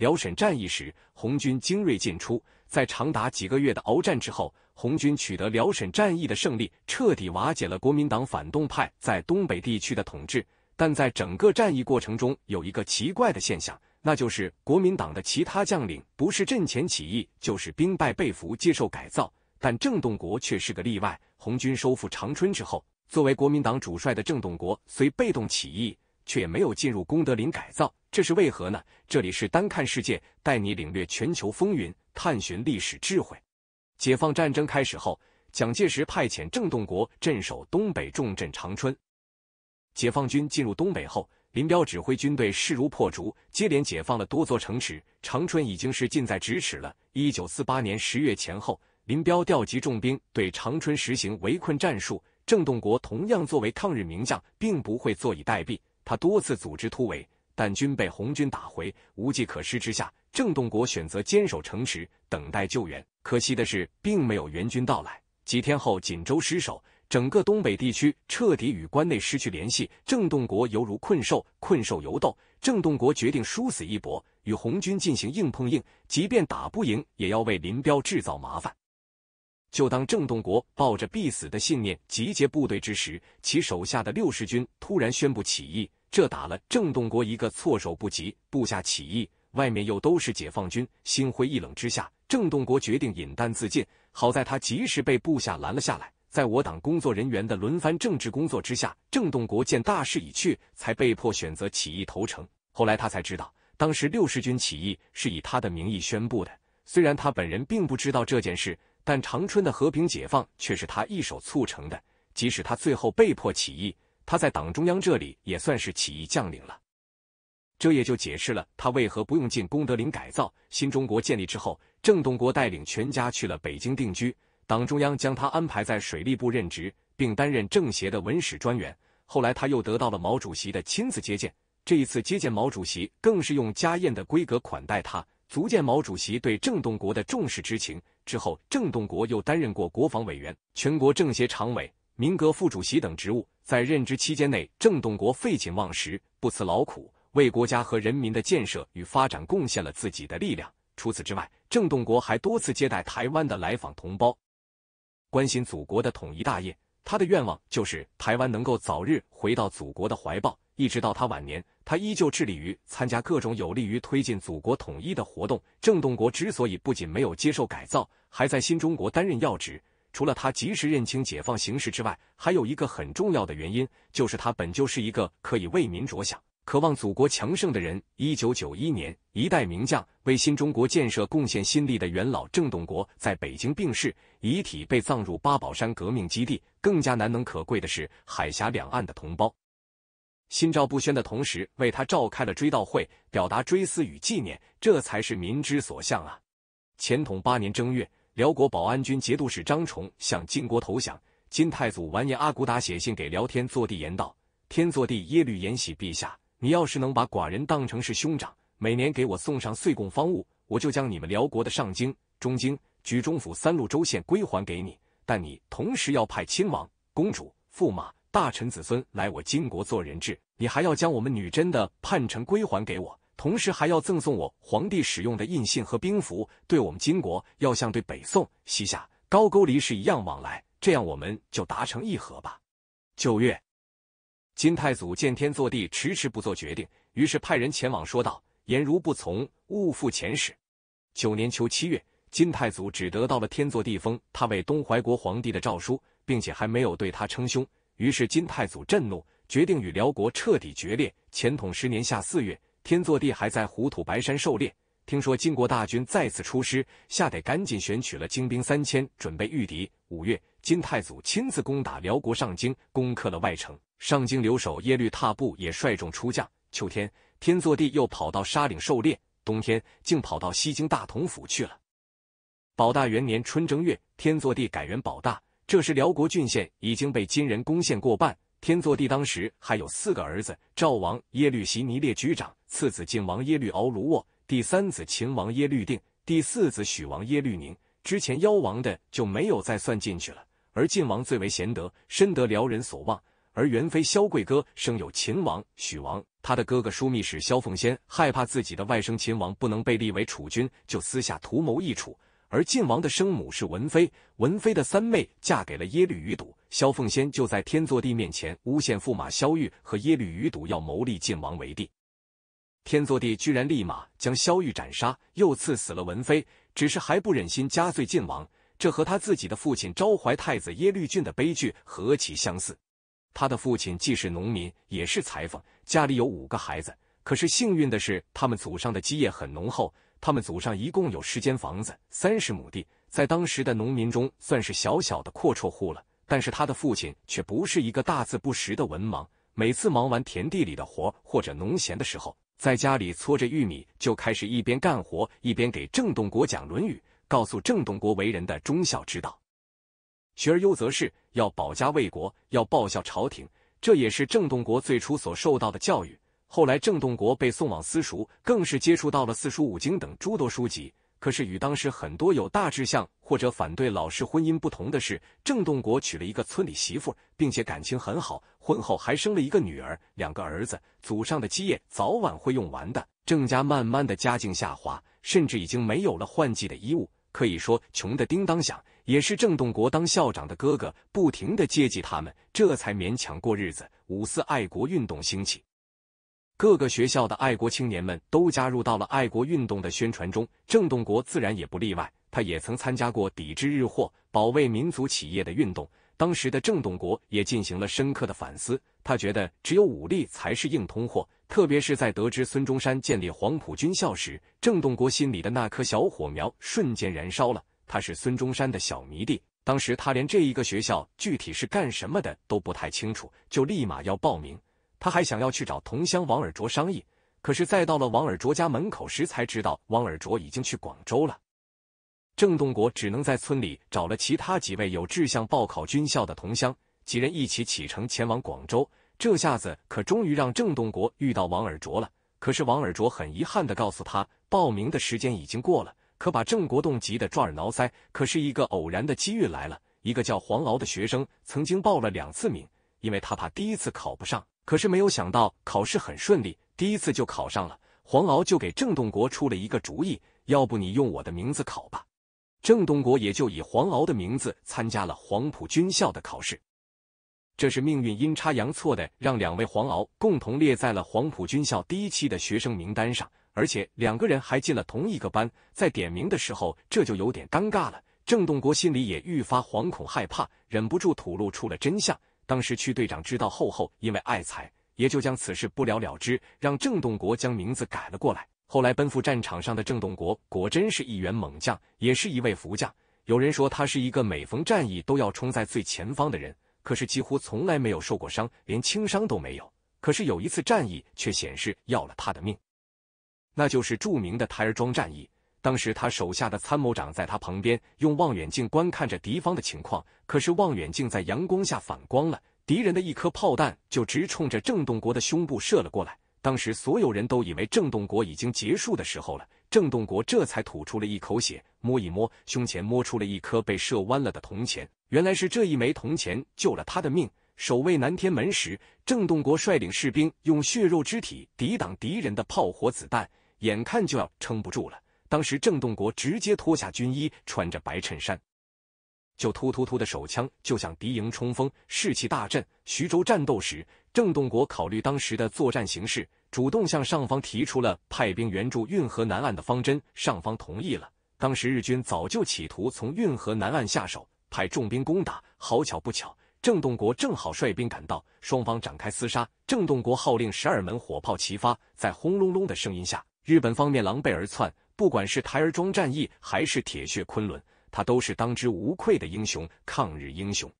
辽沈战役时，红军精锐尽出，在长达几个月的鏖战之后，红军取得辽沈战役的胜利，彻底瓦解了国民党反动派在东北地区的统治。但在整个战役过程中，有一个奇怪的现象，那就是国民党的其他将领不是阵前起义，就是兵败被俘接受改造，但郑洞国却是个例外。红军收复长春之后，作为国民党主帅的郑洞国虽被动起义，却没有进入功德林改造。这是为何呢？这里是单看世界，带你领略全球风云，探寻历史智慧。解放战争开始后，蒋介石派遣郑洞国镇守东北重镇长春。解放军进入东北后，林彪指挥军队势如破竹，接连解放了多座城池，长春已经是近在咫尺了。一九四八年十月前后，林彪调集重兵对长春实行围困战术。郑洞国同样作为抗日名将，并不会坐以待毙，他多次组织突围。但均被红军打回，无计可施之下，郑洞国选择坚守城池，等待救援。可惜的是，并没有援军到来。几天后，锦州失守，整个东北地区彻底与关内失去联系。郑洞国犹如困兽，困兽犹斗。郑洞国决定殊死一搏，与红军进行硬碰硬，即便打不赢，也要为林彪制造麻烦。就当郑洞国抱着必死的信念集结部队之时，其手下的六十军突然宣布起义。这打了郑洞国一个措手不及，部下起义，外面又都是解放军，心灰意冷之下，郑洞国决定引弹自尽。好在他及时被部下拦了下来。在我党工作人员的轮番政治工作之下，郑洞国见大势已去，才被迫选择起义投诚。后来他才知道，当时六十军起义是以他的名义宣布的，虽然他本人并不知道这件事，但长春的和平解放却是他一手促成的。即使他最后被迫起义。他在党中央这里也算是起义将领了，这也就解释了他为何不用进功德林改造。新中国建立之后，郑洞国带领全家去了北京定居，党中央将他安排在水利部任职，并担任政协的文史专员。后来他又得到了毛主席的亲自接见，这一次接见毛主席更是用家宴的规格款待他，足见毛主席对郑洞国的重视之情。之后，郑洞国又担任过国防委员、全国政协常委。民革副主席等职务，在任职期间内，郑洞国废寝忘食，不辞劳苦，为国家和人民的建设与发展贡献了自己的力量。除此之外，郑洞国还多次接待台湾的来访同胞，关心祖国的统一大业。他的愿望就是台湾能够早日回到祖国的怀抱。一直到他晚年，他依旧致力于参加各种有利于推进祖国统一的活动。郑洞国之所以不仅没有接受改造，还在新中国担任要职。除了他及时认清解放形势之外，还有一个很重要的原因，就是他本就是一个可以为民着想、渴望祖国强盛的人。一九九一年，一代名将为新中国建设贡献心力的元老郑洞国在北京病逝，遗体被葬入八宝山革命基地。更加难能可贵的是，海峡两岸的同胞心照不宣的同时，为他召开了追悼会，表达追思与纪念。这才是民之所向啊！前统八年正月。辽国保安军节度使张崇向金国投降，金太祖完颜阿骨打写信给辽天祚帝言道：“天祚帝耶律延禧陛下，你要是能把寡人当成是兄长，每年给我送上岁贡方物，我就将你们辽国的上京、中京、居中府三路州县归还给你。但你同时要派亲王、公主、驸马、大臣子孙来我金国做人质，你还要将我们女真的叛臣归还给我。”同时还要赠送我皇帝使用的印信和兵符，对我们金国要像对北宋、西夏、高句离是一样往来，这样我们就达成议和吧。九月，金太祖见天作帝迟迟不做决定，于是派人前往说道：“言如不从，勿复前史。”九年秋七月，金太祖只得到了天作地封他为东怀国皇帝的诏书，并且还没有对他称兄，于是金太祖震怒，决定与辽国彻底决裂。前统十年夏四月。天祚帝还在虎土白山狩猎，听说金国大军再次出师，吓得赶紧选取了精兵三千，准备御敌。五月，金太祖亲自攻打辽国上京，攻克了外城。上京留守耶律踏部也率众出将。秋天，天祚帝又跑到沙岭狩猎，冬天竟跑到西京大同府去了。保大元年春正月，天祚帝改元保大，这时辽国郡县已经被金人攻陷过半。天祚帝当时还有四个儿子：赵王耶律习尼烈居长，次子晋王耶律敖卢沃，第三子秦王耶律定，第四子许王耶律宁。之前妖王的就没有再算进去了。而晋王最为贤德，深得辽人所望。而元妃萧贵哥生有秦王、许王，他的哥哥枢密使萧凤仙害怕自己的外甥秦王不能被立为储君，就私下图谋异处。而晋王的生母是文妃，文妃的三妹嫁给了耶律余睹。萧凤仙就在天祚帝面前诬陷驸马萧玉和耶律余睹要谋立晋王为帝，天祚帝居然立马将萧玉斩杀，又赐死了文妃，只是还不忍心加罪晋王。这和他自己的父亲昭怀太子耶律俊的悲剧何其相似！他的父亲既是农民，也是裁缝，家里有五个孩子。可是幸运的是，他们祖上的基业很浓厚，他们祖上一共有十间房子，三十亩地，在当时的农民中算是小小的阔绰户了。但是他的父亲却不是一个大字不识的文盲，每次忙完田地里的活或者农闲的时候，在家里搓着玉米，就开始一边干活一边给郑洞国讲《论语》，告诉郑洞国为人的忠孝之道，学而优则仕，要保家卫国，要报效朝廷，这也是郑洞国最初所受到的教育。后来郑洞国被送往私塾，更是接触到了四书五经等诸多书籍。可是与当时很多有大志向或者反对老式婚姻不同的是，郑洞国娶了一个村里媳妇，并且感情很好，婚后还生了一个女儿、两个儿子。祖上的基业早晚会用完的，郑家慢慢的家境下滑，甚至已经没有了换季的衣物，可以说穷的叮当响。也是郑洞国当校长的哥哥不停的接济他们，这才勉强过日子。五四爱国运动兴起。各个学校的爱国青年们都加入到了爱国运动的宣传中，郑洞国自然也不例外。他也曾参加过抵制日货、保卫民族企业的运动。当时的郑洞国也进行了深刻的反思，他觉得只有武力才是硬通货。特别是在得知孙中山建立黄埔军校时，郑洞国心里的那颗小火苗瞬间燃烧了。他是孙中山的小迷弟，当时他连这一个学校具体是干什么的都不太清楚，就立马要报名。他还想要去找同乡王尔卓商议，可是再到了王尔卓家门口时，才知道王尔卓已经去广州了。郑洞国只能在村里找了其他几位有志向报考军校的同乡，几人一起启程前往广州。这下子可终于让郑洞国遇到王尔卓了。可是王尔卓很遗憾的告诉他，报名的时间已经过了。可把郑国栋急得抓耳挠腮。可是一个偶然的机遇来了，一个叫黄敖的学生曾经报了两次名，因为他怕第一次考不上。可是没有想到考试很顺利，第一次就考上了。黄敖就给郑洞国出了一个主意，要不你用我的名字考吧。郑洞国也就以黄敖的名字参加了黄埔军校的考试。这是命运阴差阳错的让两位黄敖共同列在了黄埔军校第一期的学生名单上，而且两个人还进了同一个班。在点名的时候，这就有点尴尬了。郑洞国心里也愈发惶恐害怕，忍不住吐露出了真相。当时区队长知道后，后因为爱财，也就将此事不了了之，让郑洞国将名字改了过来。后来奔赴战场上的郑洞国，果真是一员猛将，也是一位福将。有人说他是一个每逢战役都要冲在最前方的人，可是几乎从来没有受过伤，连轻伤都没有。可是有一次战役却显示要了他的命，那就是著名的台儿庄战役。当时他手下的参谋长在他旁边，用望远镜观看着敌方的情况。可是望远镜在阳光下反光了，敌人的一颗炮弹就直冲着郑洞国的胸部射了过来。当时所有人都以为郑洞国已经结束的时候了，郑洞国这才吐出了一口血，摸一摸胸前，摸出了一颗被射弯了的铜钱。原来是这一枚铜钱救了他的命。守卫南天门时，郑洞国率领士兵用血肉之体抵挡敌人的炮火子弹，眼看就要撑不住了。当时郑洞国直接脱下军衣，穿着白衬衫，就突突突的手枪就向敌营冲锋，士气大振。徐州战斗时，郑洞国考虑当时的作战形势，主动向上方提出了派兵援助运河南岸的方针，上方同意了。当时日军早就企图从运河南岸下手，派重兵攻打。好巧不巧，郑洞国正好率兵赶到，双方展开厮杀。郑洞国号令十二门火炮齐发，在轰隆隆的声音下，日本方面狼狈而窜。不管是台儿庄战役还是铁血昆仑，他都是当之无愧的英雄，抗日英雄。